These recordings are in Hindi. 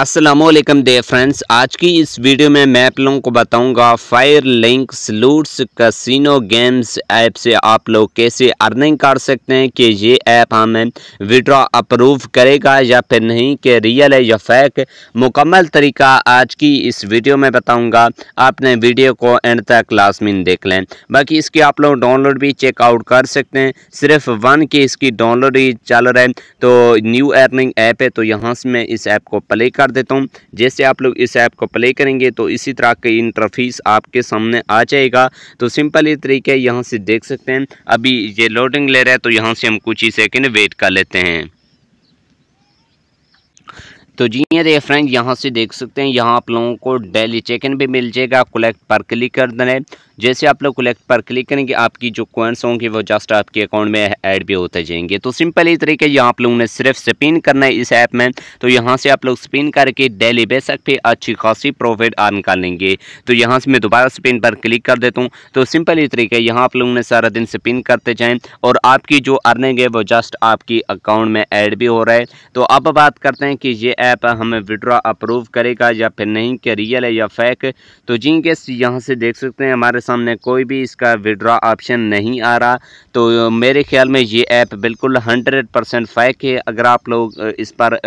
असलम दे फ्रेंड्स आज की इस वीडियो में मैं आप लोगों को बताऊंगा fire link slots casino games app से आप लोग कैसे अर्निंग कर सकते हैं कि ये ऐप हमें विड्रॉ अप्रूव करेगा या फिर नहीं कि रियल है या फैक मुकम्मल तरीका आज की इस वीडियो में बताऊंगा आपने वीडियो को एंड तक लाजमिन देख लें बाकी इसकी आप लोग डाउनलोड भी चेकआउट कर सकते हैं सिर्फ वन की इसकी डाउनलोड ही चल रहे तो न्यू अर्निंग ऐप है तो यहाँ से मैं इस ऐप को प्ले कर कर देता हूँ जैसे आप लोग इस ऐप को प्ले करेंगे तो इसी तरह का इंटरफीस आपके सामने आ जाएगा तो सिंपल ये तरीका यहाँ से देख सकते हैं अभी ये लोडिंग ले रहा है तो यहाँ से हम कुछ ही सेकेंड वेट कर लेते हैं तो जी ये फ्रेंड यहाँ से देख सकते हैं यहाँ आप लोगों को डेली चेक इन भी मिल जाएगा कलेक्ट पर क्लिक कर देना है जैसे आप लोग कलेक्ट पर क्लिक करेंगे आपकी जो कॉइन्स होंगे वो जस्ट आपके अकाउंट में ऐड भी होते जाएंगे तो सिंपल ही तरीके यहाँ आप लोगों ने सिर्फ स्पिन करना है इस ऐप में तो यहाँ से आप लोग स्पिन करके डेली बेसक पे अच्छी खासी प्रॉफिट अर्न कर लेंगे तो यहाँ से मैं दोबारा स्पिन पर क्लिक कर देता हूँ तो सिंपल ही तरीके यहाँ आप लोगों ने सारा दिन स्पिन करते जाएँ और आपकी जो अर्निंग है वो जस्ट आपकी अकाउंट में ऐड भी हो रहा है तो अब बात करते हैं कि ये ऐप हमें विड्रॉ अप्रूव करेगा या फिर नहीं क्या रियल है या फेक तो जी के यहाँ से देख सकते हैं हमारे सामने कोई भी इसका विड्रा ऑप्शन नहीं आ रहा तो मेरे ख्याल में ये ऐप बिल्कुल हंड्रेड परसेंट फैक है अगर आप लोग इस पर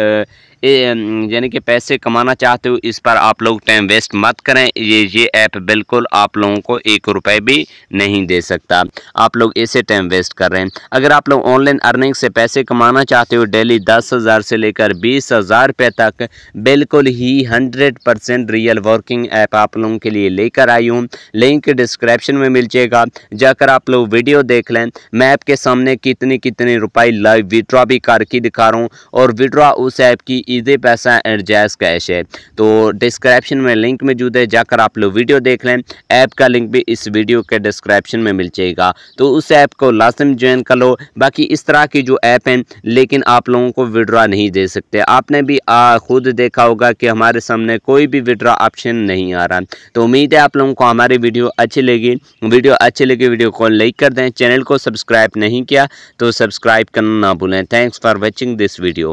यानी कि पैसे कमाना चाहते हो इस पर आप लोग टाइम वेस्ट मत करें ये ये ऐप बिल्कुल आप लोगों को एक रुपये भी नहीं दे सकता आप लोग इसे टाइम वेस्ट कर रहे हैं अगर आप लोग ऑनलाइन अर्निंग से पैसे कमाना चाहते हो डेली दस हज़ार से लेकर बीस हज़ार रुपये तक बिल्कुल ही hundred percent real working app आप लोगों के लिए लेकर आई हूँ लिंक डिस्क डिस्क्रिप्शन में मिल जाएगा जाकर आप लोग वीडियो देख लें मैं आपके सामने कितने कितने रुपए लाइव विड्रॉ भी करके दिखा रहा हूँ और विड्रॉ उस ऐप की ईजे पैसा एंड जैस कैश है तो डिस्क्रिप्शन में लिंक मौजूद है जाकर आप लोग वीडियो देख लें ऐप का लिंक भी इस वीडियो के डिस्क्रिप्शन में मिल जाएगा तो उस ऐप को लाजम ज्वाइन कर लो बाकी इस तरह की जो ऐप हैं लेकिन आप लोगों को विड्रॉ नहीं दे सकते आपने भी आ, खुद देखा होगा कि हमारे सामने कोई भी विड्रॉ ऑप्शन नहीं आ रहा तो उम्मीद है आप लोगों को हमारी वीडियो अच्छी लगी वीडियो अच्छी लगी वीडियो को लाइक कर दें चैनल को सब्सक्राइब नहीं किया तो सब्सक्राइब करना ना भूलें thanks for watching this video